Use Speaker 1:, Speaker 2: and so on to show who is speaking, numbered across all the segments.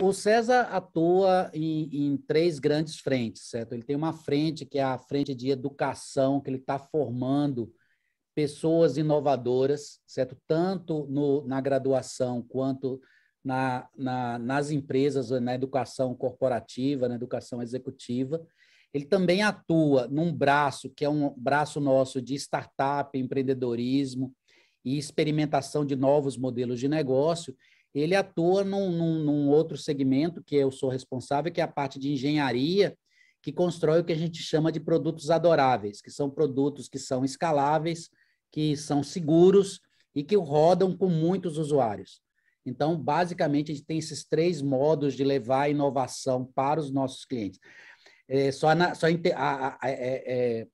Speaker 1: O César atua em, em, três grandes frentes, certo? Ele tem uma frente que é a frente de educação, que ele está formando pessoas inovadoras, certo? Tanto no, na graduação quanto na, na, nas empresas, né? na educação corporativa, na educação executiva. Ele também atua num braço, que é um braço nosso de startup, empreendedorismo e experimentação de novos modelos de negócio ele atua num, num, num, outro segmento que eu sou responsável, que é a parte de engenharia, que constrói o que a gente chama de produtos adoráveis, que são produtos que são escaláveis, que são seguros e que rodam com muitos usuários. Então, basicamente, a gente tem esses três modos de levar a inovação para os nossos clientes. É, só na, só a, a, a, é, é,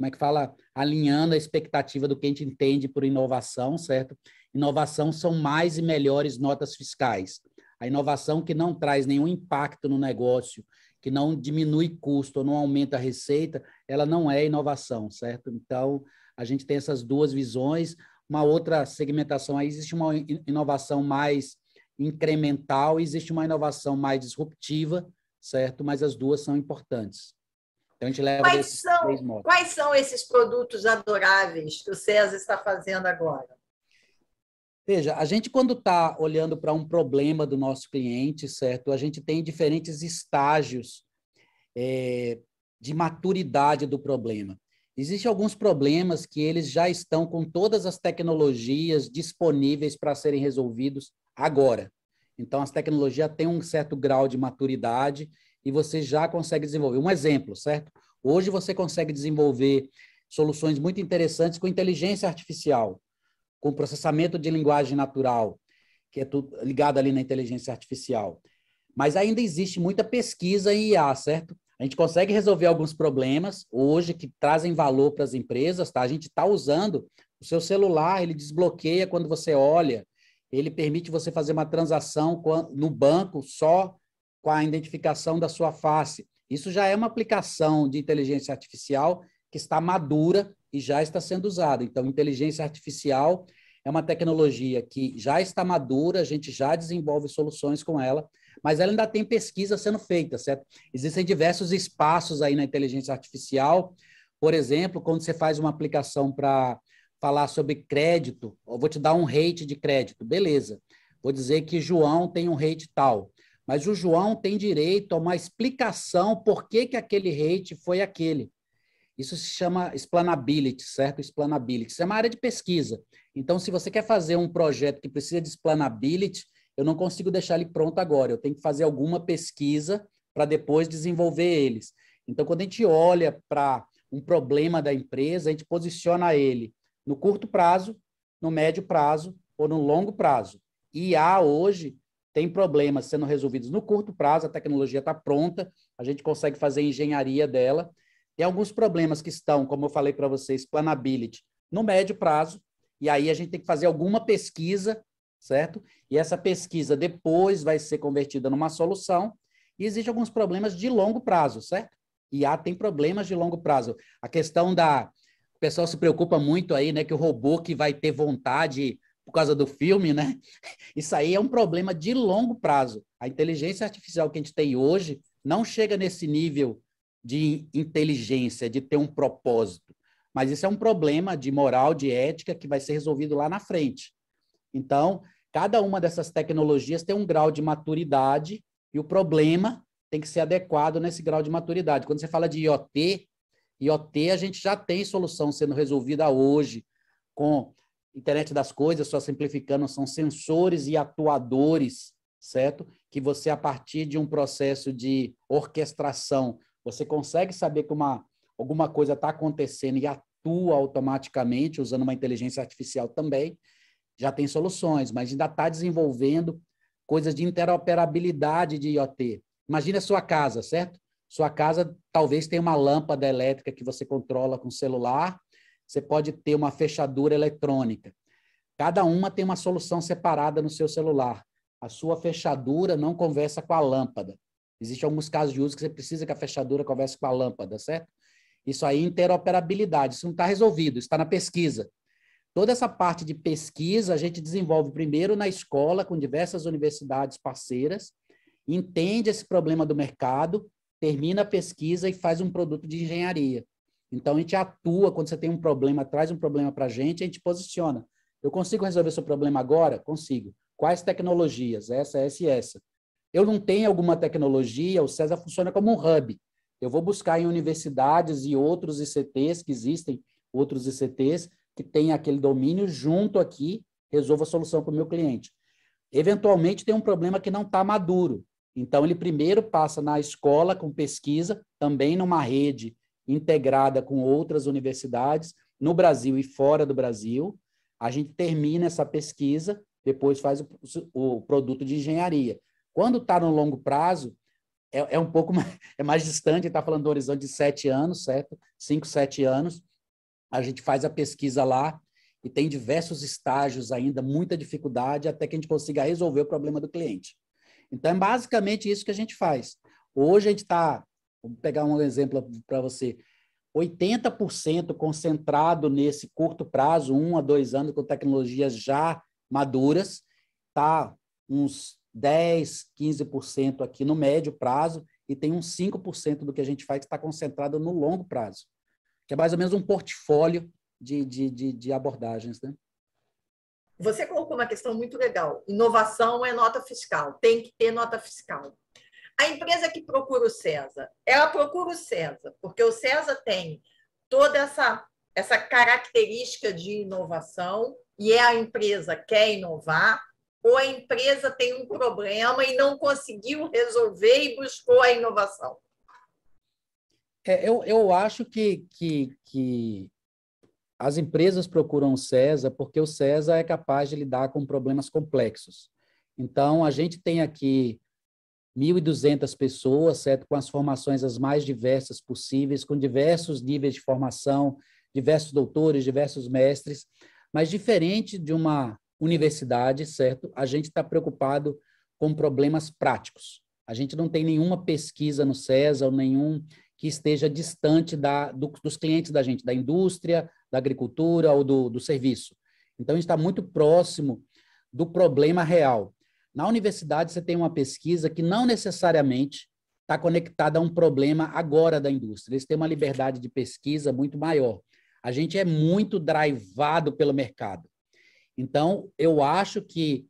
Speaker 1: como é que fala, alinhando a expectativa do que a gente entende por inovação, certo? Inovação são mais e melhores notas fiscais. A inovação que não traz nenhum impacto no negócio, que não diminui custo, não aumenta a receita, ela não é inovação, certo? Então, a gente tem essas duas visões. Uma outra segmentação aí, existe uma inovação mais incremental, existe uma inovação mais disruptiva, certo? Mas as duas são importantes. Então a gente leva quais esses são, três modos. Quais são esses produtos adoráveis que o César está fazendo agora? Veja, a gente quando está olhando para um problema do nosso cliente, certo? A gente tem diferentes estágios é, de maturidade do problema. Existem alguns problemas que eles já estão com todas as tecnologias disponíveis para serem resolvidos agora. Então, as tecnologias têm um certo grau de maturidade e você já consegue desenvolver. Um exemplo, certo? Hoje você consegue desenvolver soluções muito interessantes com inteligência artificial, com processamento de linguagem natural, que é tudo ligado ali na inteligência artificial. Mas ainda existe muita pesquisa em IA, certo? A gente consegue resolver alguns problemas hoje que trazem valor para as empresas, tá? A gente está usando o seu celular, ele desbloqueia quando você olha, ele permite você fazer uma transação no banco só com a identificação da sua face. Isso já é uma aplicação de inteligência artificial que está madura e já está sendo usada. Então, inteligência artificial é uma tecnologia que já está madura, a gente já desenvolve soluções com ela, mas ela ainda tem pesquisa sendo feita, certo? Existem diversos espaços aí na inteligência artificial. Por exemplo, quando você faz uma aplicação para falar sobre crédito, eu vou te dar um rate de crédito, beleza. Vou dizer que João tem um rate tal. Mas o João tem direito a uma explicação por que, que aquele hate foi aquele. Isso se chama explanability, certo? Explanability. Isso é uma área de pesquisa. Então, se você quer fazer um projeto que precisa de explanability, eu não consigo deixar ele pronto agora. Eu tenho que fazer alguma pesquisa para depois desenvolver eles. Então, quando a gente olha para um problema da empresa, a gente posiciona ele no curto prazo, no médio prazo ou no longo prazo. E há hoje tem problemas sendo resolvidos no curto prazo, a tecnologia está pronta, a gente consegue fazer engenharia dela. Tem alguns problemas que estão, como eu falei para vocês, planability, no médio prazo, e aí a gente tem que fazer alguma pesquisa, certo? E essa pesquisa depois vai ser convertida numa solução. E existem alguns problemas de longo prazo, certo? IA tem problemas de longo prazo. A questão da. O pessoal se preocupa muito aí, né? Que o robô que vai ter vontade por causa do filme, né? Isso aí é um problema de longo prazo. A inteligência artificial que a gente tem hoje não chega nesse nível de inteligência, de ter um propósito. Mas isso é um problema de moral, de ética, que vai ser resolvido lá na frente. Então, cada uma dessas tecnologias tem um grau de maturidade e o problema tem que ser adequado nesse grau de maturidade. Quando você fala de IoT, IoT a gente já tem solução sendo resolvida hoje com Internet das coisas, só simplificando, são sensores e atuadores, certo? Que você, a partir de um processo de orquestração, você consegue saber que uma, alguma coisa está acontecendo e atua automaticamente, usando uma inteligência artificial também. Já tem soluções, mas ainda está desenvolvendo coisas de interoperabilidade de IoT. Imagina a sua casa, certo? Sua casa talvez tenha uma lâmpada elétrica que você controla com celular você pode ter uma fechadura eletrônica. Cada uma tem uma solução separada no seu celular. A sua fechadura não conversa com a lâmpada. Existem alguns casos de uso que você precisa que a fechadura converse com a lâmpada, certo? Isso aí é interoperabilidade, isso não está resolvido, está na pesquisa. Toda essa parte de pesquisa a gente desenvolve primeiro na escola, com diversas universidades parceiras, entende esse problema do mercado, termina a pesquisa e faz um produto de engenharia. Então, a gente atua quando você tem um problema, traz um problema para a gente, a gente posiciona. Eu consigo resolver seu problema agora? Consigo. Quais tecnologias? Essa, essa e essa. Eu não tenho alguma tecnologia, o César funciona como um hub. Eu vou buscar em universidades e outros ICTs que existem, outros ICTs que têm aquele domínio, junto aqui, resolvo a solução para o meu cliente. Eventualmente tem um problema que não está maduro. Então, ele primeiro passa na escola com pesquisa, também numa rede integrada com outras universidades no Brasil e fora do Brasil. A gente termina essa pesquisa, depois faz o, o produto de engenharia. Quando está no longo prazo, é, é, um pouco mais, é mais distante, está falando do horizonte de sete anos, certo? Cinco, sete anos. A gente faz a pesquisa lá e tem diversos estágios ainda, muita dificuldade até que a gente consiga resolver o problema do cliente. Então, é basicamente isso que a gente faz. Hoje a gente está Vou pegar um exemplo para você. 80% concentrado nesse curto prazo, um a dois anos, com tecnologias já maduras, tá uns 10, 15% aqui no médio prazo, e tem uns 5% do que a gente faz que está concentrado no longo prazo, que é mais ou menos um portfólio de, de, de, de abordagens. Né? Você colocou uma questão muito legal: inovação é nota fiscal, tem que ter nota fiscal. A empresa que procura o César, ela procura o César, porque o César tem toda essa, essa característica de inovação e é a empresa que quer inovar, ou a empresa tem um problema e não conseguiu resolver e buscou a inovação? É, eu, eu acho que, que, que as empresas procuram o César porque o César é capaz de lidar com problemas complexos. Então, a gente tem aqui 1.200 pessoas, certo? Com as formações as mais diversas possíveis, com diversos níveis de formação, diversos doutores, diversos mestres, mas diferente de uma universidade, certo? A gente está preocupado com problemas práticos. A gente não tem nenhuma pesquisa no CESA ou nenhum que esteja distante da, do, dos clientes da gente, da indústria, da agricultura ou do, do serviço. Então, a gente está muito próximo do problema real. Na universidade, você tem uma pesquisa que não necessariamente está conectada a um problema agora da indústria. Eles têm uma liberdade de pesquisa muito maior. A gente é muito drivado pelo mercado. Então, eu acho que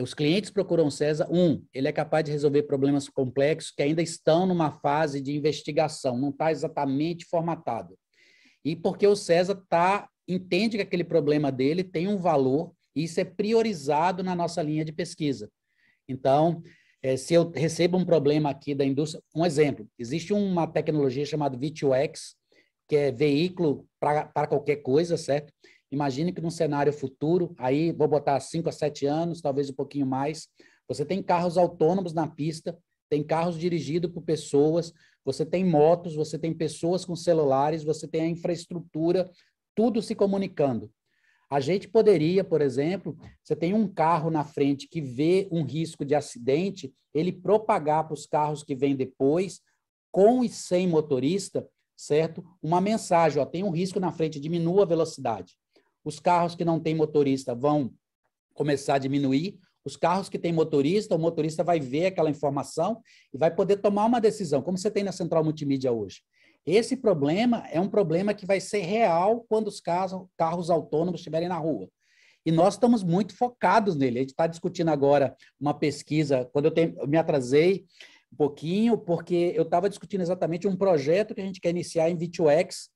Speaker 1: os clientes procuram o César, um, ele é capaz de resolver problemas complexos que ainda estão numa fase de investigação, não está exatamente formatado. E porque o César tá, entende que aquele problema dele tem um valor isso é priorizado na nossa linha de pesquisa. Então, é, se eu recebo um problema aqui da indústria, um exemplo, existe uma tecnologia chamada V2X, que é veículo para qualquer coisa, certo? Imagine que num cenário futuro, aí vou botar 5 a 7 anos, talvez um pouquinho mais, você tem carros autônomos na pista, tem carros dirigidos por pessoas, você tem motos, você tem pessoas com celulares, você tem a infraestrutura, tudo se comunicando. A gente poderia, por exemplo, você tem um carro na frente que vê um risco de acidente, ele propagar para os carros que vêm depois, com e sem motorista, certo? Uma mensagem, ó, tem um risco na frente, diminua a velocidade. Os carros que não têm motorista vão começar a diminuir, os carros que têm motorista, o motorista vai ver aquela informação e vai poder tomar uma decisão, como você tem na central multimídia hoje. Esse problema é um problema que vai ser real quando os carros, carros autônomos estiverem na rua. E nós estamos muito focados nele. A gente está discutindo agora uma pesquisa. Quando eu, eu me atrasei um pouquinho, porque eu estava discutindo exatamente um projeto que a gente quer iniciar em V2X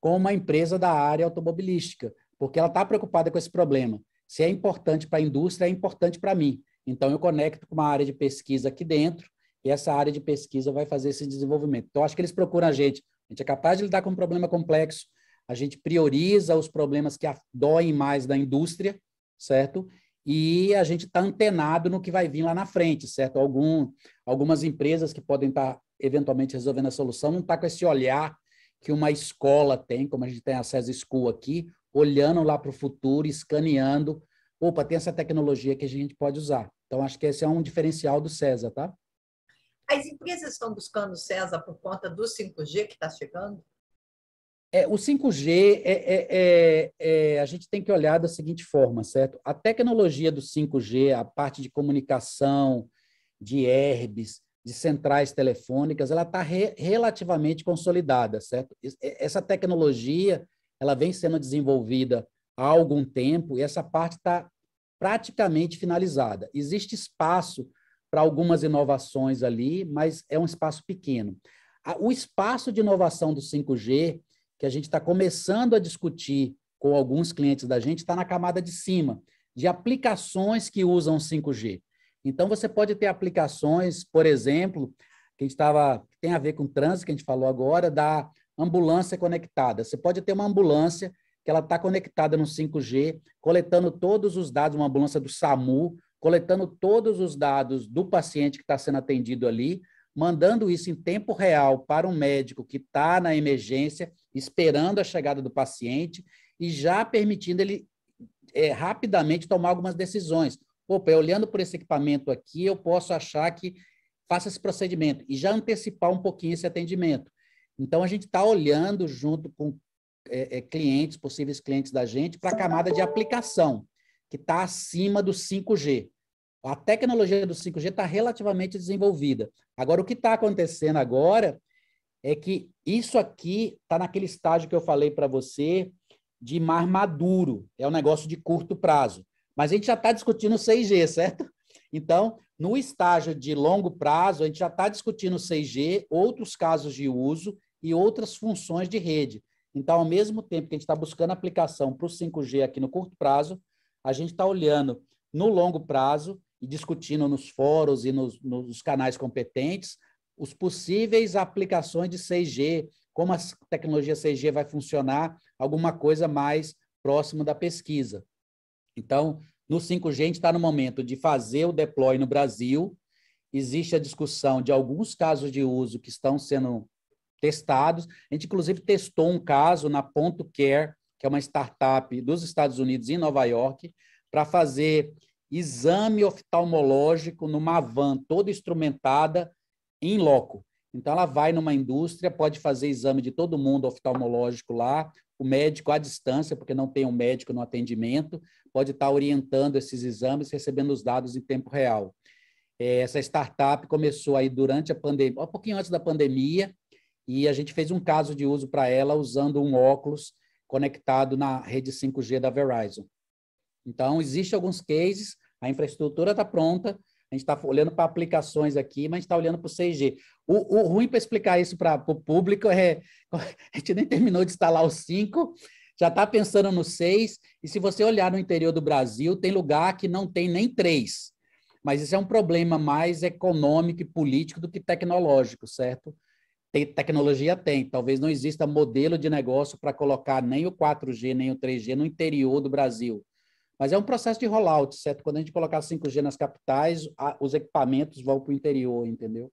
Speaker 1: com uma empresa da área automobilística, porque ela está preocupada com esse problema. Se é importante para a indústria, é importante para mim. Então, eu conecto com uma área de pesquisa aqui dentro, e essa área de pesquisa vai fazer esse desenvolvimento. Então, acho que eles procuram a gente a gente é capaz de lidar com um problema complexo, a gente prioriza os problemas que doem mais da indústria, certo? E a gente está antenado no que vai vir lá na frente, certo? Algum, algumas empresas que podem estar tá, eventualmente resolvendo a solução não está com esse olhar que uma escola tem, como a gente tem a César School aqui, olhando lá para o futuro, escaneando, opa, tem essa tecnologia que a gente pode usar. Então, acho que esse é um diferencial do César, tá? As empresas estão buscando o César por conta do 5G que está chegando? É, o 5G, é é, é, é, a gente tem que olhar da seguinte forma, certo? A tecnologia do 5G, a parte de comunicação, de herbes, de centrais telefônicas, ela está re, relativamente consolidada, certo? Essa tecnologia, ela vem sendo desenvolvida há algum tempo e essa parte está praticamente finalizada. Existe espaço para algumas inovações ali, mas é um espaço pequeno. O espaço de inovação do 5G, que a gente está começando a discutir com alguns clientes da gente, está na camada de cima, de aplicações que usam 5G. Então, você pode ter aplicações, por exemplo, que estava tem a ver com o trânsito, que a gente falou agora, da ambulância conectada. Você pode ter uma ambulância que ela está conectada no 5G, coletando todos os dados, uma ambulância do SAMU, coletando todos os dados do paciente que está sendo atendido ali, mandando isso em tempo real para um médico que está na emergência, esperando a chegada do paciente e já permitindo ele é, rapidamente tomar algumas decisões. Opa, olhando por esse equipamento aqui, eu posso achar que faça esse procedimento e já antecipar um pouquinho esse atendimento. Então, a gente está olhando junto com é, é, clientes, possíveis clientes da gente, para a camada de aplicação, que está acima do 5G. A tecnologia do 5G está relativamente desenvolvida. Agora, o que está acontecendo agora é que isso aqui está naquele estágio que eu falei para você de mar maduro. É um negócio de curto prazo. Mas a gente já está discutindo 6G, certo? Então, no estágio de longo prazo, a gente já está discutindo 6G, outros casos de uso e outras funções de rede. Então, ao mesmo tempo que a gente está buscando aplicação para o 5G aqui no curto prazo, a gente está olhando no longo prazo e discutindo nos fóruns e nos, nos canais competentes os possíveis aplicações de 6G, como a tecnologia 6G vai funcionar, alguma coisa mais próximo da pesquisa. Então, no 5G, a gente está no momento de fazer o deploy no Brasil. Existe a discussão de alguns casos de uso que estão sendo testados. A gente, inclusive, testou um caso na Ponto Care, que é uma startup dos Estados Unidos em Nova York, para fazer exame oftalmológico numa van toda instrumentada em in loco. Então, ela vai numa indústria, pode fazer exame de todo mundo oftalmológico lá, o médico à distância, porque não tem um médico no atendimento, pode estar orientando esses exames, recebendo os dados em tempo real. É, essa startup começou aí durante a pandemia, um pouquinho antes da pandemia, e a gente fez um caso de uso para ela usando um óculos conectado na rede 5G da Verizon. Então, existem alguns cases, a infraestrutura está pronta, a gente está olhando para aplicações aqui, mas está olhando para o 6G. O, o ruim para explicar isso para o público é a gente nem terminou de instalar o 5, já está pensando no 6, e se você olhar no interior do Brasil, tem lugar que não tem nem 3. Mas isso é um problema mais econômico e político do que tecnológico, certo? Tem, tecnologia tem, talvez não exista modelo de negócio para colocar nem o 4G, nem o 3G no interior do Brasil. Mas é um processo de rollout, certo? Quando a gente colocar 5G nas capitais, a, os equipamentos vão para o interior, entendeu?